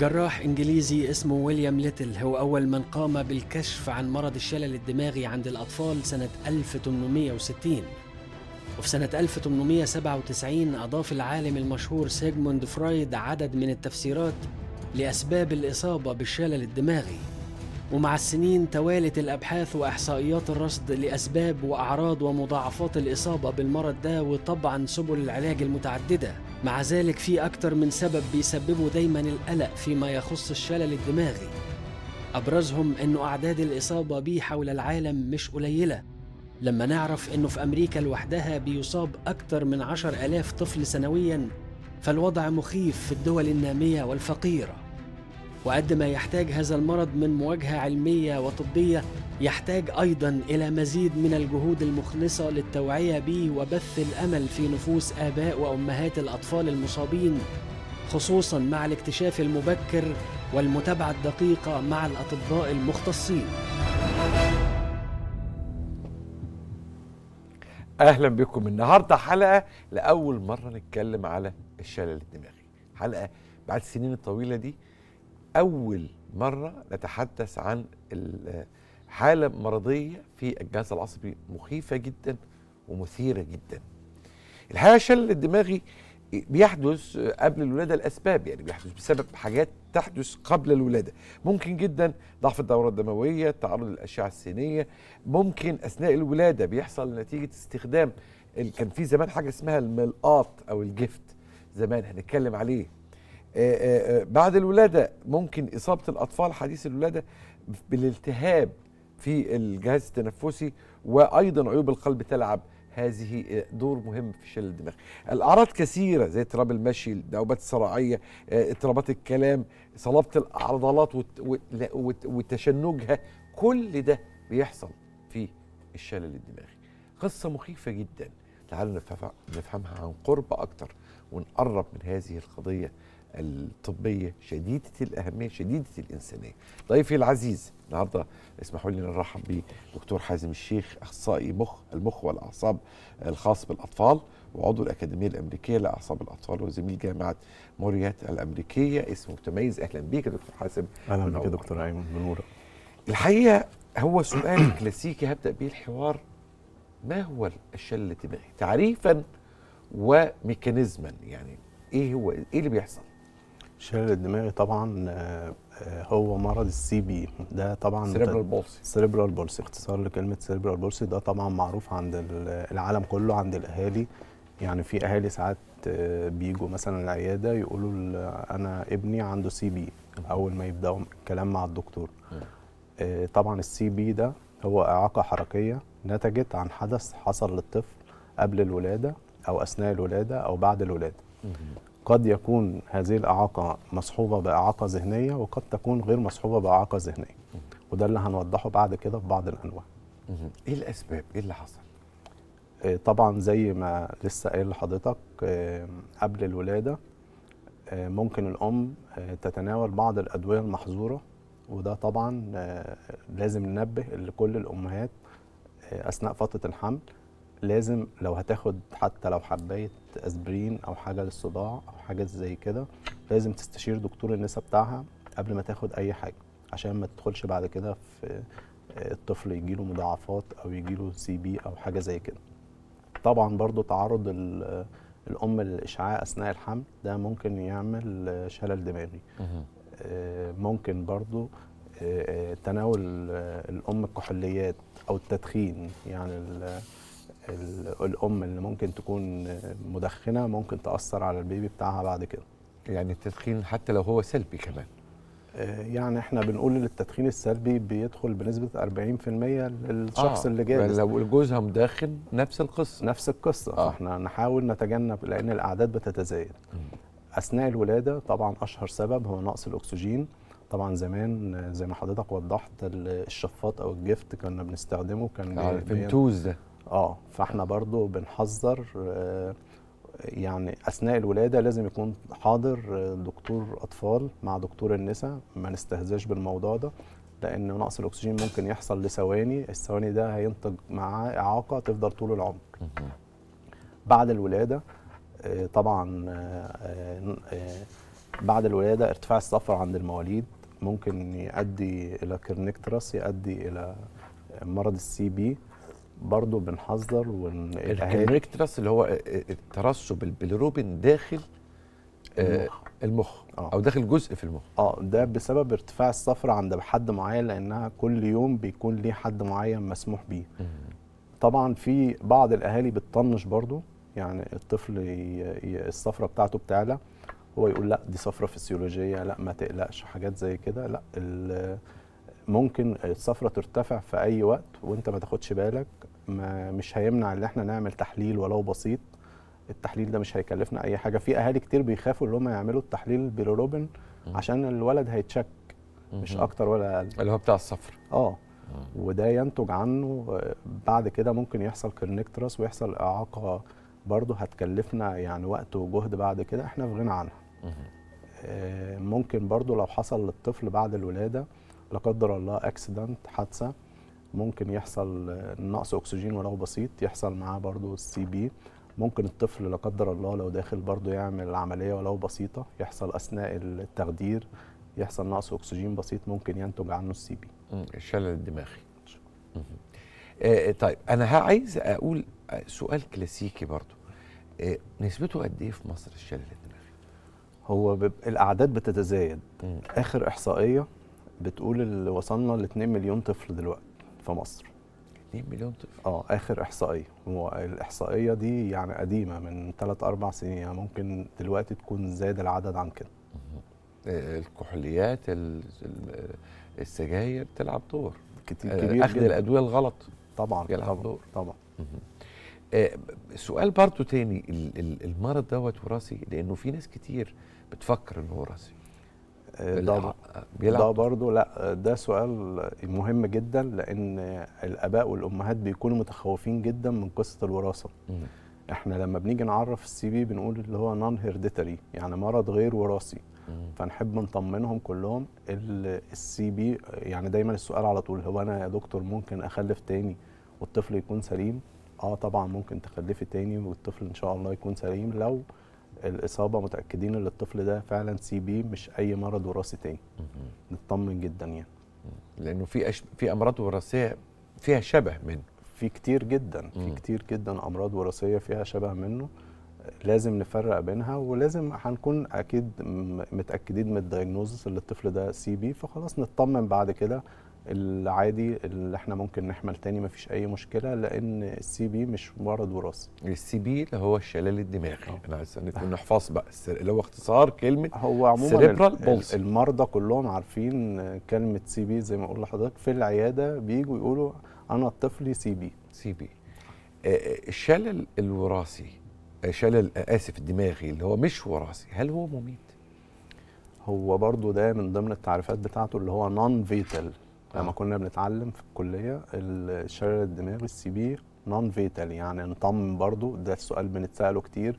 جراح انجليزي اسمه ويليام ليتل هو اول من قام بالكشف عن مرض الشلل الدماغي عند الاطفال سنه 1860 وفي سنة 1897 أضاف العالم المشهور سيجموند فرويد عدد من التفسيرات لأسباب الإصابة بالشلل الدماغي ومع السنين توالت الأبحاث وإحصائيات الرصد لأسباب وأعراض ومضاعفات الإصابة بالمرض ده وطبعا سبل العلاج المتعددة مع ذلك في أكتر من سبب بيسببوا دايما القلق فيما يخص الشلل الدماغي أبرزهم أنه أعداد الإصابة به حول العالم مش قليلة لما نعرف أنه في أمريكا لوحدها بيصاب أكتر من عشر ألاف طفل سنويا فالوضع مخيف في الدول النامية والفقيرة وقد ما يحتاج هذا المرض من مواجهه علميه وطبيه يحتاج ايضا الى مزيد من الجهود المخلصه للتوعيه به وبث الامل في نفوس اباء وامهات الاطفال المصابين خصوصا مع الاكتشاف المبكر والمتابعه الدقيقه مع الاطباء المختصين اهلا بكم النهارده حلقه لاول مره نتكلم على الشلل الدماغي حلقه بعد السنين الطويله دي أول مرة نتحدث عن حالة مرضية في الجهاز العصبي مخيفة جدا ومثيرة جدا الحقيقة الشلل الدماغي بيحدث قبل الولادة الأسباب يعني بيحدث بسبب حاجات تحدث قبل الولادة ممكن جدا ضعف الدورة الدموية تعرض للأشعة السينية ممكن أثناء الولادة بيحصل نتيجة استخدام كان في زمان حاجة اسمها الملقاط أو الجفت زمان هنتكلم عليه آه، آه، آه، بعد الولاده ممكن اصابه الاطفال حديث الولاده بالالتهاب في الجهاز التنفسي وايضا عيوب القلب تلعب هذه دور مهم في شلل الدماغ الاعراض كثيره زي اضطراب المشي النوبات الصراعية اضطرابات الكلام صلابه العضلات وتشنجها كل ده بيحصل في الشلل الدماغي قصه مخيفه جدا تعالوا نفهمها عن قرب اكتر ونقرب من هذه القضيه الطبيه شديده الاهميه شديده الانسانيه. ضيفي العزيز النهارده اسمحوا لي نرحب بدكتور حازم الشيخ اخصائي مخ المخ والاعصاب الخاص بالاطفال وعضو الاكاديميه الامريكيه لاعصاب الاطفال وزميل جامعه موريات الامريكيه اسمه متميز اهلا بيك يا دكتور حازم اهلا بيك يا دكتور ايمن منوره الحقيقه هو سؤال كلاسيكي هبدا به الحوار ما هو الشلل الدماغي تعريفا وميكانيزما يعني ايه هو ايه اللي بيحصل شلل الدماغي طبعا آه، آه، هو مرض السي بي ده طبعا سيريبرال بولسي سيريبرال بولسي اختصار لكلمه سيريبرال بولسي ده طبعا معروف عند العالم كله عند الاهالي يعني في اهالي ساعات آه، بيجوا مثلا العياده يقولوا انا ابني عنده سي بي اول ما يبداوا الكلام مع الدكتور طبعا السي بي ده هو اعاقه حركيه نتجت عن حدث حصل للطفل قبل الولاده او اثناء الولاده او بعد الولاده قد يكون هذه الإعاقة مصحوبة بإعاقة ذهنية وقد تكون غير مصحوبة بإعاقة ذهنية وده اللي هنوضحه بعد كده في بعض الأنواع إيه الأسباب؟ إيه اللي حصل؟ آه، طبعا زي ما لسه قايل لحضرتك آه، قبل الولادة آه، ممكن الأم تتناول بعض الأدوية المحظورة وده طبعا لازم ننبه لكل الأمهات أثناء فترة الحمل لازم لو هتاخد حتى لو حبايه اسبرين او حاجه للصداع او حاجه زي كده لازم تستشير دكتور النساء بتاعها قبل ما تاخد اي حاجه عشان ما تدخلش بعد كده في آه، الطفل يجيله مضاعفات او يجيله سي بي او حاجه زي كده طبعا برضو تعرض آه، الام للاشعاع اثناء الحمل ده ممكن يعمل آه، شلل دماغي ممكن برضو تناول الام الكحوليات او التدخين يعني الام اللي ممكن تكون مدخنه ممكن تاثر على البيبي بتاعها بعد كده يعني التدخين حتى لو هو سلبي كمان آه، يعني احنا بنقول ان التدخين السلبي بيدخل بنسبه 40% للشخص آه اللي جاي يعني لو جوزها مدخن نفس القصه نفس القصه آه. فاحنا نحاول نتجنب لان الاعداد بتتزايد اثناء الولاده طبعا اشهر سبب هو نقص الاكسجين طبعا زمان زي ما حضرتك وضحت الشفاط او الجفت كنا بنستخدمه كان الفنتوز ده اه فاحنا برضو بنحذر آه، يعني اثناء الولاده لازم يكون حاضر آه، دكتور اطفال مع دكتور النساء ما نستهزاش بالموضوع ده لان نقص الاكسجين ممكن يحصل لثواني الثواني ده هينتج معاه اعاقه تفضل طول العمر بعد الولاده آه، طبعا بعد الولاده ارتفاع الصفر عند المواليد ممكن يؤدي الى كرنكتراس يؤدي الى مرض السي بي برضه بنحذر ون الكنريك تراس اللي هو الترسب البيليروبين داخل آه، المخ المخ آه. او داخل جزء في المخ اه ده بسبب ارتفاع الصفرة عند حد معين لانها كل يوم بيكون ليه حد معين مسموح بيه طبعا في بعض الاهالي بتطنش برضو يعني الطفل الصفرة بتاعته بتعلى هو يقول لا دي صفرة فسيولوجية لا ما تقلقش حاجات زي كده لا ممكن الصفرة ترتفع في اي وقت وانت ما تاخدش بالك ما مش هيمنع ان احنا نعمل تحليل ولو بسيط التحليل ده مش هيكلفنا اي حاجه في اهالي كتير بيخافوا ان هم يعملوا التحليل بيروبن عشان الولد هيتشك مش اكتر ولا اقل اللي هو بتاع الصفر اه وده ينتج عنه آه، بعد كده ممكن يحصل كرنكتراس ويحصل اعاقه برضه هتكلفنا يعني وقت وجهد بعد كده احنا في غنى عنها آه، ممكن برضه لو حصل للطفل بعد الولاده لا قدر الله اكسيدنت حادثه ممكن يحصل نقص اكسجين ولو بسيط يحصل معاه برضو السي بي ممكن الطفل لا قدر الله لو داخل برضو يعمل عمليه ولو بسيطه يحصل اثناء التخدير يحصل نقص اكسجين بسيط ممكن ينتج عنه السي بي الشلل الدماغي آه،, آه طيب انا عايز اقول آه، سؤال كلاسيكي برضو آه نسبته قد ايه في مصر الشلل الدماغي هو الاعداد بتتزايد اخر احصائيه بتقول وصلنا ل 2 مليون طفل دلوقتي في مصر 2 مليون طفل اه اخر احصائيه هو الاحصائيه دي يعني قديمه من 3 4 سنين يعني ممكن دلوقتي تكون زاد العدد عن كده آه، الكحوليات السجاير تلعب دور كتير آه، كبير اخذ جداً. الادويه الغلط طبعا يلعب طبعا دور طبعا آه، سؤال برضو تاني المرض دوت وراثي لانه في ناس كتير بتفكر انه وراثي ده بيلعب ده برضه لا ده سؤال مهم جدا لان الاباء والامهات بيكونوا متخوفين جدا من قصه الوراثه مم. احنا لما بنيجي نعرف السي بي بنقول اللي هو نون هيرديتري يعني مرض غير وراثي فنحب نطمنهم كلهم السي بي يعني دايما السؤال على طول هو انا يا دكتور ممكن اخلف تاني والطفل يكون سليم اه طبعا ممكن تخلفي تاني والطفل ان شاء الله يكون سليم لو الاصابه متاكدين ان الطفل ده فعلا سي بي مش اي مرض وراثي تاني نطمن جدا يعني لانه في أش... في امراض وراثيه فيها شبه منه في كتير جدا في كتير جدا امراض وراثيه فيها شبه منه لازم نفرق بينها ولازم هنكون اكيد متاكدين من الدايجنوزس اللي الطفل ده سي بي فخلاص نطمن بعد كده العادي اللي احنا ممكن نحمل تاني مفيش اي مشكله لان السي بي مش مرض وراثي السي بي اللي هو الشلل الدماغي اه. انا عايز نحفظ بقى اللي هو اختصار كلمه هو عموما المرضى كلهم عارفين كلمه سي بي زي ما اقول لحضرتك في العياده بيجوا يقولوا انا طفلي سي بي سي بي الشلل الوراثي آه، شلل آه، اسف الدماغي اللي هو مش وراثي هل هو مميت هو برضو ده من ضمن التعريفات بتاعته اللي هو نون فيتال لما آه. كنا بنتعلم في الكليه الشلل الدماغي السي بي نون فيتال يعني نطمن برضو ده السؤال بنتساله كتير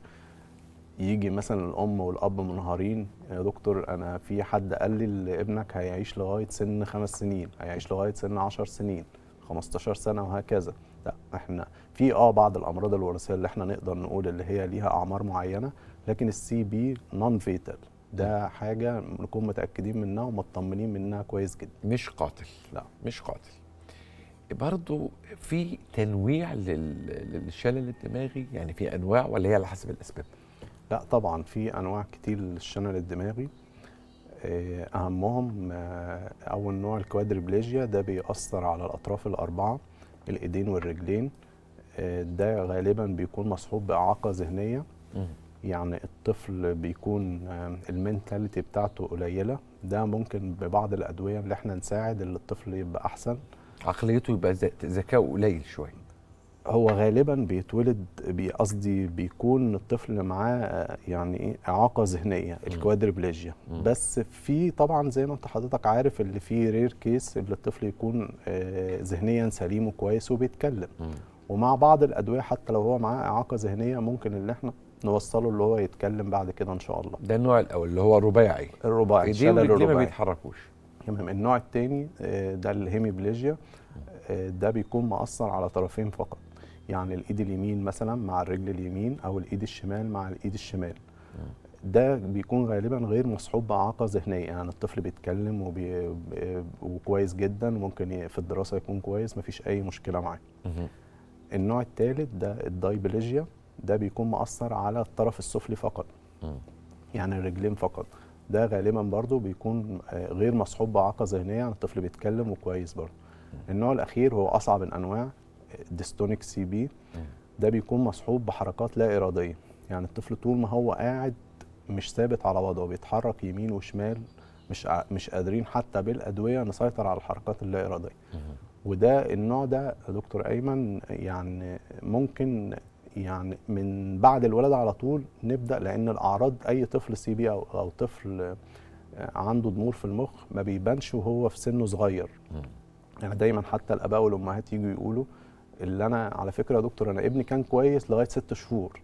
يجي مثلا الام والاب منهارين يا دكتور انا في حد قال لي ان ابنك هيعيش لغايه سن خمس سنين هيعيش لغايه سن 10 سنين 15 سنه وهكذا لا احنا في اه بعض الامراض الوراثيه اللي احنا نقدر نقول اللي هي ليها اعمار معينه لكن السي بي نون فيتال ده حاجه نكون متاكدين منها ومطمنين منها كويس جدا مش قاتل لا مش قاتل برضه في تنويع للشلل الدماغي يعني في انواع ولا هي على حسب الاسباب لا طبعا في انواع كتير للشلل الدماغي آه، اهمهم آه، اول نوع الكوادربليجيا ده بيأثر على الاطراف الاربعه الايدين والرجلين آه، ده غالبا بيكون مصحوب باعاقه ذهنيه يعني طفل بيكون المنتاليتي بتاعته قليله ده ممكن ببعض الادويه اللي احنا نساعد ان الطفل يبقى احسن عقليته يبقى ذكاءه قليل شويه هو غالبا بيتولد قصدي بيكون الطفل معاه آه، يعني ايه اعاقه ذهنيه الكوادربليجيا بس في طبعا زي ما انت حضرتك عارف اللي في رير كيس اللي الطفل يكون آه، ذهنيا سليم وكويس وبيتكلم مم. ومع بعض الادويه حتى لو هو معاه اعاقه ذهنيه ممكن ان احنا نوصله اللي هو يتكلم بعد كده ان شاء الله ده النوع الاول اللي هو الرباعي الرباعي دي اللي ما بيتحركوش تمام النوع الثاني آه، ده الهيميبليجيا آه، ده بيكون مأثر على طرفين فقط يعني الايد اليمين مثلا مع الرجل اليمين او الايد الشمال مع الايد الشمال ده بيكون غالبا غير مصحوب باعاقه ذهنيه يعني الطفل بيتكلم وبي... آه، وكويس جدا ممكن في الدراسه يكون كويس مفيش اي مشكله معاه النوع الثالث ده الدايبليجيا ده بيكون مأثر على الطرف السفلي فقط م. يعني الرجلين فقط ده غالبا برضو بيكون آه، غير مصحوب بعاقه ذهنيه يعني الطفل بيتكلم وكويس برضو النوع الاخير هو اصعب الانواع آه، ديستونيك سي بي ده بيكون مصحوب بحركات لا اراديه يعني الطفل طول ما هو قاعد مش ثابت على وضعه بيتحرك يمين وشمال مش مش قادرين حتى بالادويه نسيطر على الحركات اللا اراديه وده النوع ده يا دكتور ايمن يعني ممكن يعني من بعد الولاده على طول نبدا لان الاعراض اي طفل سي بي او او طفل آه، عنده ضمور في المخ ما بيبانش وهو في سنه صغير يعني دايما حتى الاباء والامهات يجوا يقولوا اللي انا على فكره يا دكتور انا ابني كان كويس لغايه ست شهور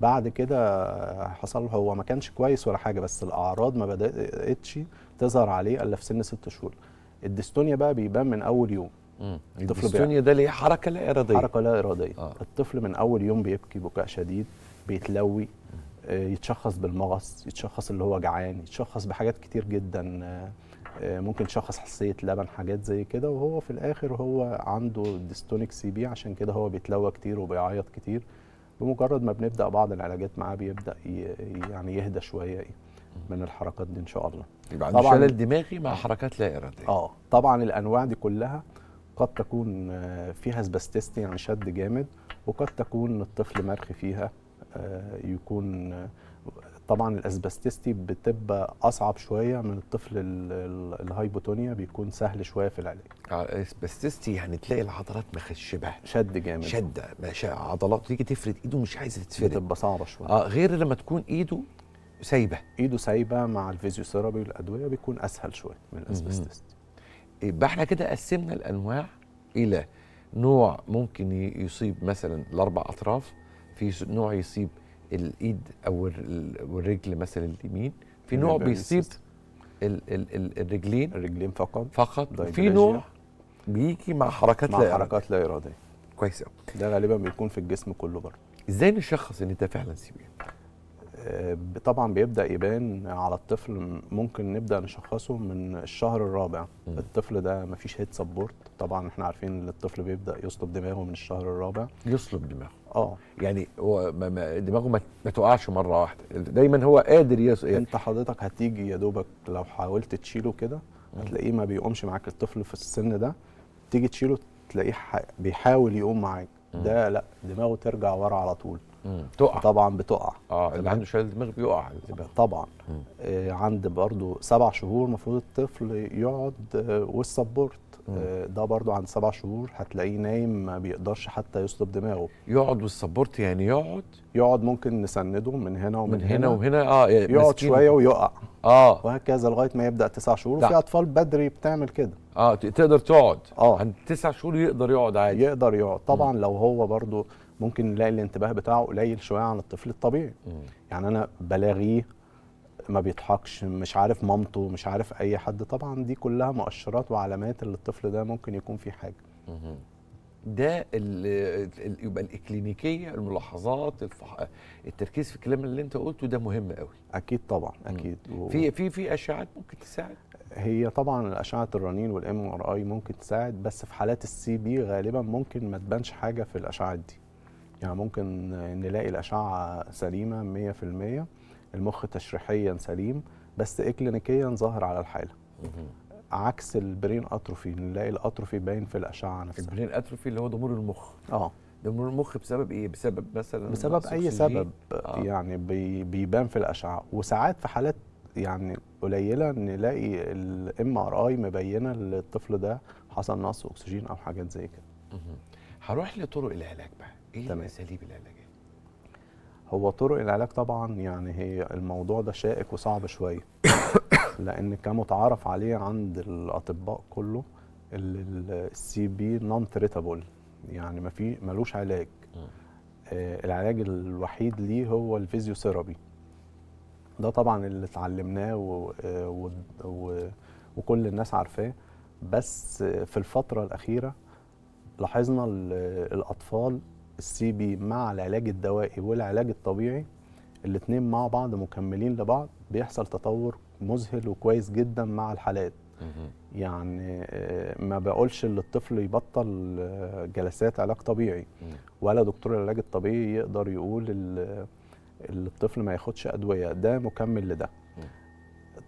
بعد كده حصل هو ما كانش كويس ولا حاجه بس الاعراض ما بداتش تظهر عليه الا في سن ست شهور الديستونيا بقى بيبان من اول يوم الديستونيا ده ليه حركه لا اراديه حركه لا اراديه آه. الطفل من اول يوم بيبكي بكاء شديد بيتلوي آه يتشخص بالمغص يتشخص اللي هو جعان يتشخص بحاجات كتير جدا آه, آه، ممكن تشخص حساسيه لبن حاجات زي كده وهو في الاخر هو عنده ديستونيك سي بي عشان كده هو بيتلوى كتير وبيعيط كتير بمجرد ما بنبدا بعض العلاجات معاه بيبدا يعني يهدى شويه إيه من الحركات دي ان شاء الله يبقى عنده شلل دماغي مع حركات لا اراديه اه طبعا الانواع دي كلها قد تكون آه، فيها سباستيستي يعني شد جامد وقد تكون الطفل مرخي فيها آه، يكون آه، طبعا الاسبستيستي بتبقى اصعب شويه من الطفل الهايبوتونيا بيكون سهل شويه في العلاج الاسبستيستي يعني تلاقي العضلات مخشبه شد جامد شده عضلات تيجي تفرد ايده مش عايزه تتفرد بتبقى صعبه شويه اه غير لما تكون ايده سايبه ايده سايبه مع الفيزيوثيرابي والادويه بيكون اسهل شويه من الاسبستيستي يبقى احنا كده قسمنا الانواع الى نوع ممكن يصيب مثلا الاربع اطراف في نوع يصيب الايد او الرجل مثلا اليمين في نوع بيصيب الـ الـ الـ الرجلين الرجلين فقط فقط في نوع بيجي مع حركات مع لا حركات لا اراديه كويس قوي ده غالبا بيكون في الجسم كله برضه ازاي نشخص ان ده فعلا سيبيان آه، طبعا بيبدا يبان على الطفل ممكن نبدا نشخصه من الشهر الرابع م. الطفل ده مفيش هيد سبورت طبعا احنا عارفين ان الطفل بيبدا يصلب دماغه من الشهر الرابع يصلب دماغه اه يعني هو دماغه ما تقعش مره واحده دايما هو قادر يص... يعني انت حضرتك هتيجي يا دوبك لو حاولت تشيله كده هتلاقيه ما بيقومش معاك الطفل في السن ده تيجي تشيله تلاقيه ح... بيحاول يقوم معاك ده لا دماغه ترجع ورا على طول تقع طبعا بتقع اه اللي عنده شلل دماغ بيقع طبعا آه عند برضو سبع شهور المفروض الطفل يقعد آه والسبورت آه ده برضو عند سبع شهور هتلاقيه نايم ما بيقدرش حتى يصلب دماغه يقعد والسبورت يعني يقعد يقعد ممكن نسنده من هنا ومن من هنا, هنا وهنا اه يقعد شويه ويقع اه وهكذا لغايه ما يبدا تسع شهور وفي اطفال بدري بتعمل كده اه تقدر تقعد اه عند تسع شهور يقدر يقعد عادي يقدر يقعد طبعا م. لو هو برضو ممكن نلاقي الانتباه بتاعه قليل شويه عن الطفل الطبيعي يعني انا بلاغيه ما بيضحكش مش عارف مامته مش عارف اي حد طبعا دي كلها مؤشرات وعلامات اللي الطفل ده ممكن يكون فيه حاجه ده يبقى الاكلينيكيه الملاحظات الفح... التركيز في الكلام اللي انت قلته ده مهم قوي اكيد طبعا اكيد و... في في في اشعات ممكن تساعد هي طبعا اشعه الرنين والام ار اي ممكن تساعد بس في حالات السي بي غالبا ممكن ما تبانش حاجه في الاشعه دي يعني ممكن نلاقي الأشعة سليمة 100% المخ تشريحيا سليم بس إكلينيكيا ظاهر على الحالة عكس البرين أتروفي نلاقي الأتروفي باين في الأشعة نفسها البرين أتروفي اللي هو ضمور المخ اه ضمور المخ بسبب ايه بسبب مثلا بسبب اي سبب آه. يعني بيبان في الاشعه وساعات في حالات يعني قليله نلاقي الام ار اي مبينه للطفل ده حصل نقص اكسجين او حاجات زي كده هروح لطرق العلاج بقى ايه الاساليب العلاجيه؟ هو طرق العلاج طبعا يعني هي الموضوع ده شائك وصعب شويه لان كمتعارف عليه عند الاطباء كله السي بي نون تريتابل يعني ما في ملوش علاج آه العلاج الوحيد ليه هو الفيزيوثيرابي ده طبعا اللي اتعلمناه و... آه، و... و... وكل الناس عارفاه بس في الفتره الاخيره لاحظنا الاطفال السي بي مع العلاج الدوائي والعلاج الطبيعي الاثنين مع بعض مكملين لبعض بيحصل تطور مذهل وكويس جدا مع الحالات يعني آه، ما بقولش ان الطفل يبطل آه، جلسات علاج طبيعي ولا دكتور العلاج الطبيعي يقدر يقول الطفل ما ياخدش ادويه ده مكمل لده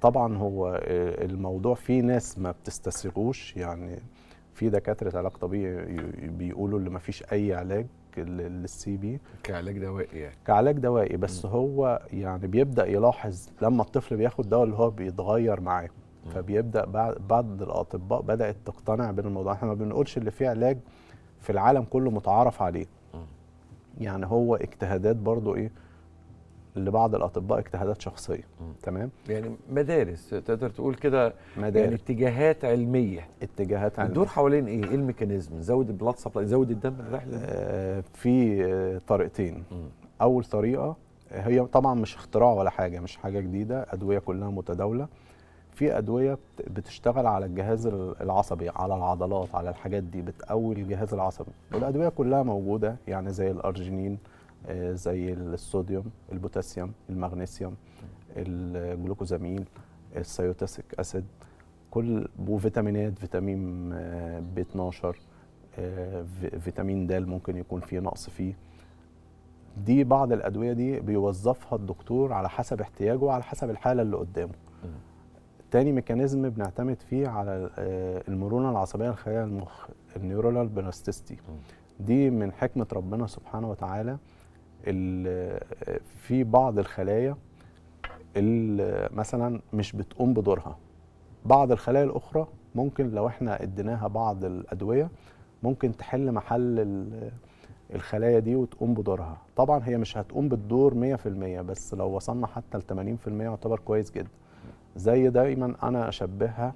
طبعا هو آه، الموضوع في ناس ما بتستسيغوش يعني في دكاتره علاج طبيعي بيقولوا اللي ما فيش اي علاج للسي بي كعلاج دوائي يعني كعلاج دوائي بس م. هو يعني بيبدا يلاحظ لما الطفل بياخد دواء اللي هو بيتغير معاه فبيبدا بعض الاطباء بدات تقتنع بالموضوع احنا ما بنقولش اللي فيه علاج في العالم كله متعارف عليه م. يعني هو اجتهادات برضو ايه لبعض الاطباء اجتهادات شخصيه تمام يعني مدارس تقدر تقول كده يعني مدارس يعني اتجاهات علميه اتجاهات علميه الدور حوالين ايه ايه الميكانيزم زود البلاد سبلاي زود الدم الرحله آه في آه، طريقتين مم. اول طريقه هي طبعا مش اختراع ولا حاجه مش حاجه جديده ادويه كلها متداوله في ادويه بتشتغل على الجهاز العصبي على العضلات على الحاجات دي بتقوي الجهاز العصبي والادويه كلها موجوده يعني زي الارجينين آه، زي الصوديوم البوتاسيوم المغنيسيوم الجلوكوزامين السيوتاسيك اسيد كل وفيتامينات فيتامين آه، ب 12 آه، فيتامين د ممكن يكون فيه نقص فيه دي بعض الادويه دي بيوظفها الدكتور على حسب احتياجه وعلى حسب الحاله اللي قدامه تاني ميكانيزم بنعتمد فيه على المرونه العصبيه الخلايا المخ النيورال بلاستيستي دي من حكمه ربنا سبحانه وتعالى في بعض الخلايا اللي مثلا مش بتقوم بدورها بعض الخلايا الاخرى ممكن لو احنا اديناها بعض الادويه ممكن تحل محل الخلايا دي وتقوم بدورها طبعا هي مش هتقوم بالدور 100% بس لو وصلنا حتى ل 80% يعتبر كويس جدا زي دايما انا اشبهها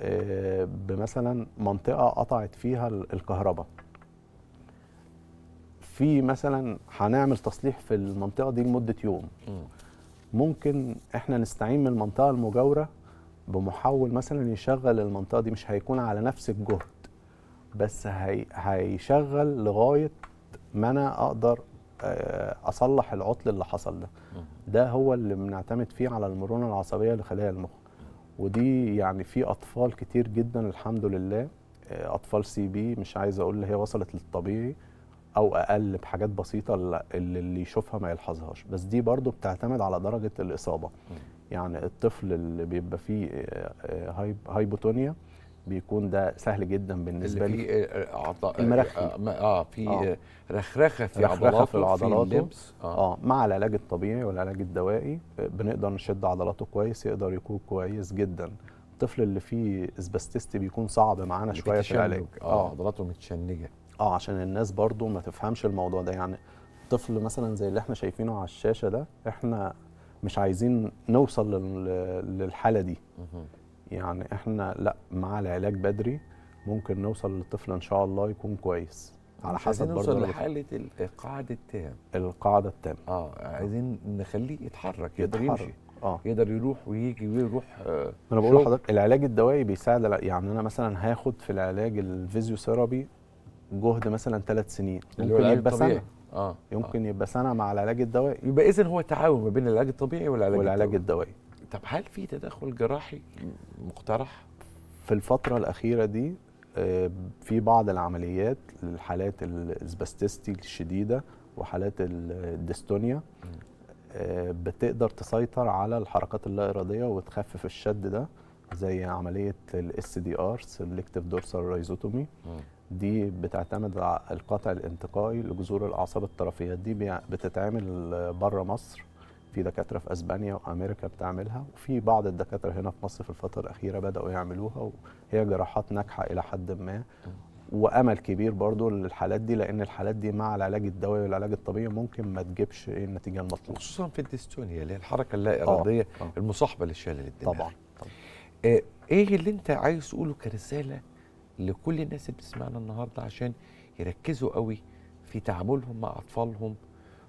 آه، بمثلا منطقه قطعت فيها الكهرباء في مثلا هنعمل تصليح في المنطقه دي لمده يوم ممكن احنا نستعين من المنطقه المجاوره بمحول مثلا يشغل المنطقه دي مش هيكون على نفس الجهد بس هي هيشغل لغايه ما انا اقدر آه، اصلح العطل اللي حصل ده ده هو اللي بنعتمد فيه على المرونه العصبيه لخلايا المخ ودي يعني في اطفال كتير جدا الحمد لله آه، اطفال سي بي مش عايز اقول هي وصلت للطبيعي او اقل بحاجات بسيطه اللي, اللي يشوفها ما يلحظهاش بس دي برضو بتعتمد على درجه الاصابه يعني الطفل اللي بيبقى فيه آه، هايبوتونيا بيكون ده سهل جدا بالنسبه لي في آه، آه، المرخي اه في آه. رخرخه في رخرخة عضلاته في العضلات آه. اه مع العلاج الطبيعي والعلاج الدوائي بنقدر نشد عضلاته كويس يقدر يكون كويس جدا الطفل اللي فيه اسباستيستي بيكون صعب معانا شويه في العلاج اه عضلاته متشنجه اه عشان الناس برضو ما تفهمش الموضوع ده يعني طفل مثلا زي اللي احنا شايفينه على الشاشه ده احنا مش عايزين نوصل للحاله دي يعني احنا لا مع العلاج بدري ممكن نوصل للطفل ان شاء الله يكون كويس على حسب برضه نوصل لحاله القاعده التام القاعده التامه اه عايزين نخليه يتحرك يقدر يمشي اه يقدر يروح ويجي ويروح آه انا بقول لحضرتك العلاج الدوائي بيساعد يعني انا مثلا هاخد في العلاج الفيزيوثيرابي جهد مثلا ثلاث سنين ممكن يبقى سنه اه, آه. يمكن آه. يبقى سنه مع العلاج الدوائي يبقى اذا هو تعاون ما بين العلاج الطبيعي والعلاج, والعلاج الدوائي. الدوائي طب هل في تدخل جراحي مقترح في الفتره الاخيره دي آه، في بعض العمليات للحالات الاسباستيستي الشديده وحالات الديستونيا آه، بتقدر تسيطر على الحركات اللا اراديه وتخفف الشد ده زي عمليه الاس دي ار سلكتيف دورسال رايزوتومي دي بتعتمد على القطع الانتقائي لجذور الاعصاب الطرفيه دي بتتعمل بره مصر في دكاتره في اسبانيا وامريكا بتعملها وفي بعض الدكاتره هنا في مصر في الفتره الاخيره بداوا يعملوها وهي جراحات ناجحه الى حد ما وامل كبير برضو للحالات دي لان الحالات دي مع العلاج الدوائي والعلاج الطبيعي ممكن ما تجيبش النتيجه المطلوبه خصوصا في الديستونيا اللي هي الحركه اللا آه، اراديه آه. آه. المصاحبه للشلل الدماغي طبعا, طبعا. آه ايه اللي انت عايز تقوله كرساله لكل الناس اللي بتسمعنا النهارده عشان يركزوا قوي في تعاملهم مع اطفالهم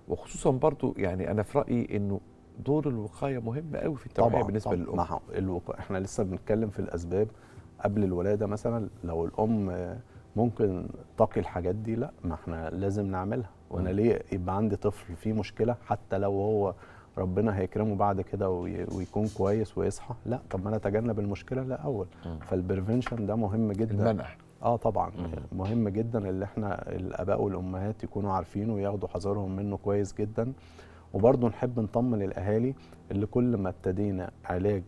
وخصوصا برضو يعني انا في رايي انه دور الوقايه مهم قوي في التوعيه بالنسبه طبعًا للام طبعا احنا لسه بنتكلم في الاسباب قبل الولاده مثلا لو الام ممكن تقي الحاجات دي لا ما احنا لازم نعملها وانا ليه يبقى عندي طفل فيه مشكله حتى لو هو ربنا هيكرمه بعد كده ويكون كويس ويصحى لا طب ما انا اتجنب المشكله الاول فالبريفنشن ده مهم جدا المنع اه طبعا مم. مهم جدا اللي احنا الاباء والامهات يكونوا عارفينه وياخدوا حذرهم منه كويس جدا وبرضه نحب نطمن الاهالي اللي كل ما ابتدينا علاج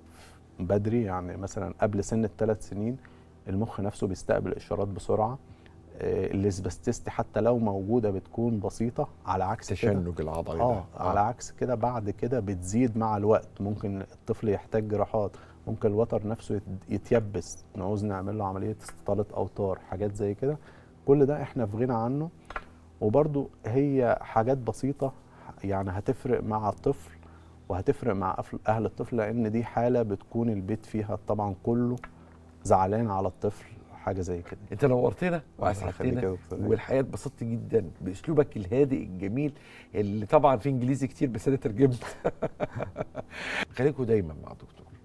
بدري يعني مثلا قبل سن الثلاث سنين المخ نفسه بيستقبل اشارات بسرعه الاسبستيست حتى لو موجوده بتكون بسيطه على عكس تشنج العضلي آه, ده. آه. على عكس كده بعد كده بتزيد مع الوقت ممكن الطفل يحتاج جراحات ممكن الوتر نفسه يتيبس نعوز نعمل له عمليه استطاله اوتار حاجات زي كده كل ده احنا في غنى عنه وبرده هي حاجات بسيطه يعني هتفرق مع الطفل وهتفرق مع اهل الطفل لان دي حاله بتكون البيت فيها طبعا كله زعلان على الطفل حاجه زي كده انت نورتنا واسعدتنا والحقيقه اتبسطت جدا باسلوبك الهادئ الجميل اللي طبعا في انجليزي كتير بس انا ترجمت خليكم دايما مع دكتور